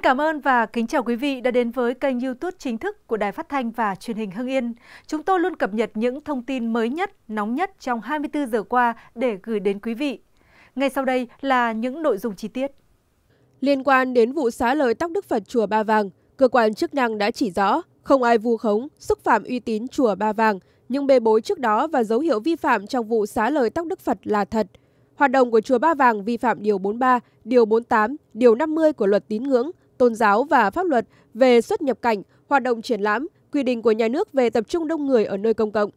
Xin cảm ơn và kính chào quý vị đã đến với kênh youtube chính thức của Đài Phát Thanh và Truyền hình Hưng Yên. Chúng tôi luôn cập nhật những thông tin mới nhất, nóng nhất trong 24 giờ qua để gửi đến quý vị. Ngay sau đây là những nội dung chi tiết. Liên quan đến vụ xá lời tóc Đức Phật Chùa Ba Vàng, cơ quan chức năng đã chỉ rõ không ai vu khống, xúc phạm uy tín Chùa Ba Vàng, nhưng bê bối trước đó và dấu hiệu vi phạm trong vụ xá lời tóc Đức Phật là thật. Hoạt động của Chùa Ba Vàng vi phạm Điều 43, Điều 48, Điều 50 của luật tín ngưỡng, tôn giáo và pháp luật về xuất nhập cảnh, hoạt động triển lãm, quy định của nhà nước về tập trung đông người ở nơi công cộng.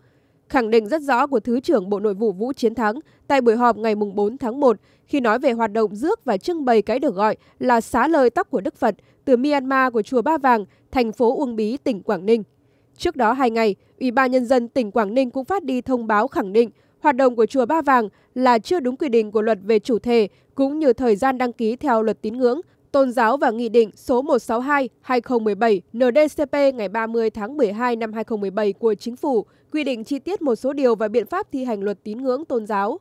Khẳng định rất rõ của Thứ trưởng Bộ Nội vụ Vũ Chiến Thắng tại buổi họp ngày 4 tháng 1 khi nói về hoạt động rước và trưng bày cái được gọi là xá lời tóc của Đức Phật từ Myanmar của Chùa Ba Vàng, thành phố Uông Bí, tỉnh Quảng Ninh. Trước đó hai ngày, Ủy ban Nhân dân tỉnh Quảng Ninh cũng phát đi thông báo khẳng định hoạt động của Chùa Ba Vàng là chưa đúng quy định của luật về chủ thể cũng như thời gian đăng ký theo luật tín ngưỡng Tôn giáo và Nghị định số 162-2017 NDCP ngày 30 tháng 12 năm 2017 của Chính phủ quy định chi tiết một số điều và biện pháp thi hành luật tín ngưỡng tôn giáo.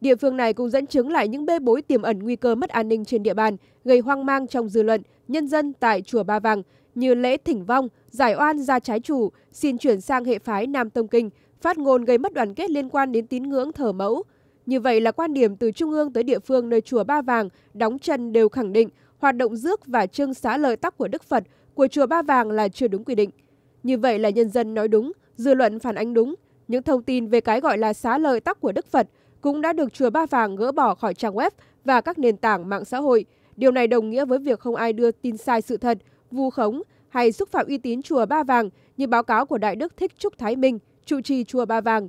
Địa phương này cũng dẫn chứng lại những bê bối tiềm ẩn nguy cơ mất an ninh trên địa bàn, gây hoang mang trong dư luận, nhân dân tại Chùa Ba Vàng như lễ thỉnh vong, giải oan ra trái chủ, xin chuyển sang hệ phái Nam Tông Kinh, phát ngôn gây mất đoàn kết liên quan đến tín ngưỡng thờ mẫu. Như vậy là quan điểm từ trung ương tới địa phương nơi chùa Ba Vàng đóng chân đều khẳng định hoạt động rước và trưng xá lợi tóc của Đức Phật của chùa Ba Vàng là chưa đúng quy định. Như vậy là nhân dân nói đúng, dư luận phản ánh đúng, những thông tin về cái gọi là xá lợi tóc của Đức Phật cũng đã được chùa Ba Vàng gỡ bỏ khỏi trang web và các nền tảng mạng xã hội. Điều này đồng nghĩa với việc không ai đưa tin sai sự thật, vu khống hay xúc phạm uy tín chùa Ba Vàng như báo cáo của Đại Đức Thích Trúc Thái Minh, trụ trì chùa Ba Vàng.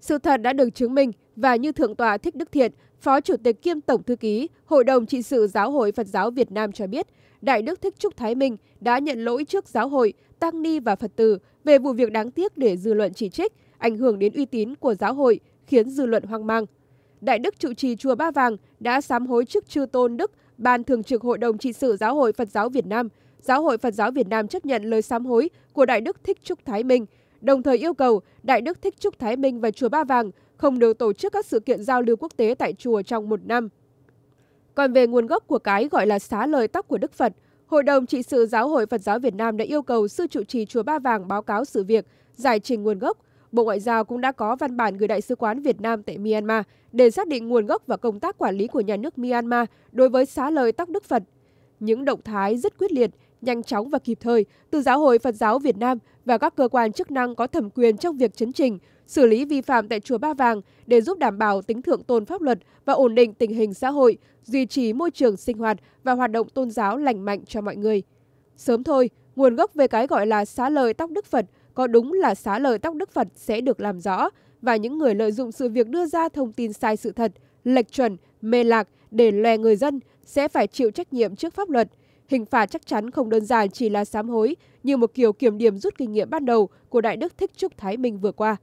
Sự thật đã được chứng minh và như Thượng tọa Thích Đức Thiện Phó Chủ tịch kiêm Tổng Thư ký Hội đồng trị sự Giáo hội Phật giáo Việt Nam cho biết, Đại Đức Thích Trúc Thái Minh đã nhận lỗi trước giáo hội, tăng ni và Phật tử về vụ việc đáng tiếc để dư luận chỉ trích, ảnh hưởng đến uy tín của giáo hội, khiến dư luận hoang mang. Đại Đức trụ trì Chùa Ba Vàng đã sám hối trước Chư Tôn Đức, Ban Thường trực Hội đồng trị sự Giáo hội Phật giáo Việt Nam. Giáo hội Phật giáo Việt Nam chấp nhận lời sám hối của Đại Đức Thích Trúc Thái Minh – đồng thời yêu cầu Đại Đức Thích Trúc Thái Minh và Chùa Ba Vàng không được tổ chức các sự kiện giao lưu quốc tế tại chùa trong một năm. Còn về nguồn gốc của cái gọi là xá lời tóc của Đức Phật, Hội đồng trị sự Giáo hội Phật giáo Việt Nam đã yêu cầu sư trụ trì chùa Ba Vàng báo cáo sự việc, giải trình nguồn gốc. Bộ Ngoại giao cũng đã có văn bản gửi Đại sứ quán Việt Nam tại Myanmar để xác định nguồn gốc và công tác quản lý của nhà nước Myanmar đối với xá lời tóc Đức Phật. Những động thái rất quyết liệt nhanh chóng và kịp thời từ Giáo hội Phật giáo Việt Nam và các cơ quan chức năng có thẩm quyền trong việc chấn trình xử lý vi phạm tại Chùa Ba Vàng để giúp đảm bảo tính thượng tôn pháp luật và ổn định tình hình xã hội, duy trì môi trường sinh hoạt và hoạt động tôn giáo lành mạnh cho mọi người. Sớm thôi, nguồn gốc về cái gọi là xá lợi tóc Đức Phật có đúng là xá lợi tóc Đức Phật sẽ được làm rõ và những người lợi dụng sự việc đưa ra thông tin sai sự thật, lệch chuẩn, mê lạc để lè người dân sẽ phải chịu trách nhiệm trước pháp luật – Hình phạt chắc chắn không đơn giản chỉ là sám hối, như một kiểu kiểm điểm rút kinh nghiệm ban đầu của Đại đức Thích Trúc Thái Minh vừa qua.